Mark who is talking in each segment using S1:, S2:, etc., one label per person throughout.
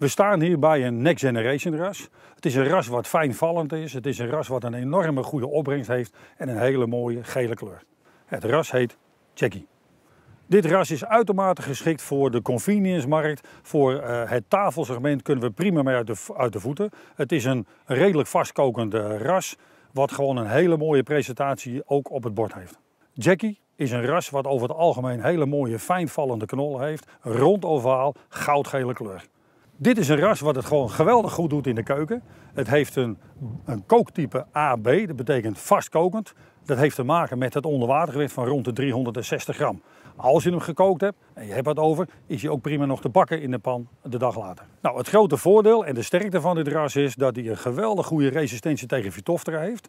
S1: We staan hier bij een next generation ras. Het is een ras wat fijnvallend is. Het is een ras wat een enorme goede opbrengst heeft en een hele mooie gele kleur. Het ras heet Jackie. Dit ras is uitermate geschikt voor de convenience-markt. Voor eh, het tafelsegment kunnen we prima mee uit de, uit de voeten. Het is een redelijk vastkokend eh, ras, wat gewoon een hele mooie presentatie ook op het bord heeft. Jackie is een ras wat over het algemeen hele mooie fijnvallende knollen heeft. Rond ovaal, goudgele kleur. Dit is een ras wat het gewoon geweldig goed doet in de keuken. Het heeft een, een kooktype AB, dat betekent vastkokend. Dat heeft te maken met het onderwatergewicht van rond de 360 gram. Als je hem gekookt hebt en je hebt wat over, is hij ook prima nog te bakken in de pan de dag later. Nou, het grote voordeel en de sterkte van dit ras is dat hij een geweldig goede resistentie tegen Phytophthora heeft.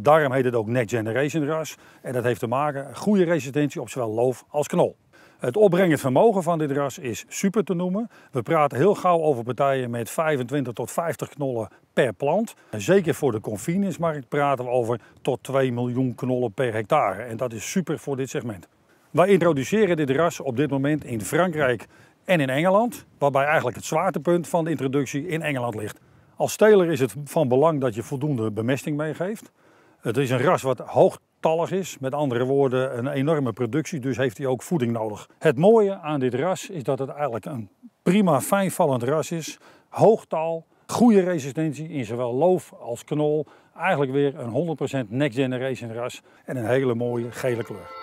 S1: Daarom heet het ook Next Generation ras. En dat heeft te maken goede resistentie op zowel loof als knol. Het opbrengend vermogen van dit ras is super te noemen. We praten heel gauw over partijen met 25 tot 50 knollen per plant. En zeker voor de convenience praten we over tot 2 miljoen knollen per hectare. En dat is super voor dit segment. Wij introduceren dit ras op dit moment in Frankrijk en in Engeland, waarbij eigenlijk het zwaartepunt van de introductie in Engeland ligt. Als steler is het van belang dat je voldoende bemesting meegeeft. Het is een ras wat hoog tallig is. Met andere woorden, een enorme productie, dus heeft hij ook voeding nodig. Het mooie aan dit ras is dat het eigenlijk een prima fijnvallend ras is. Hoogtaal, goede resistentie in zowel loof als knol. Eigenlijk weer een 100% next generation ras en een hele mooie gele kleur.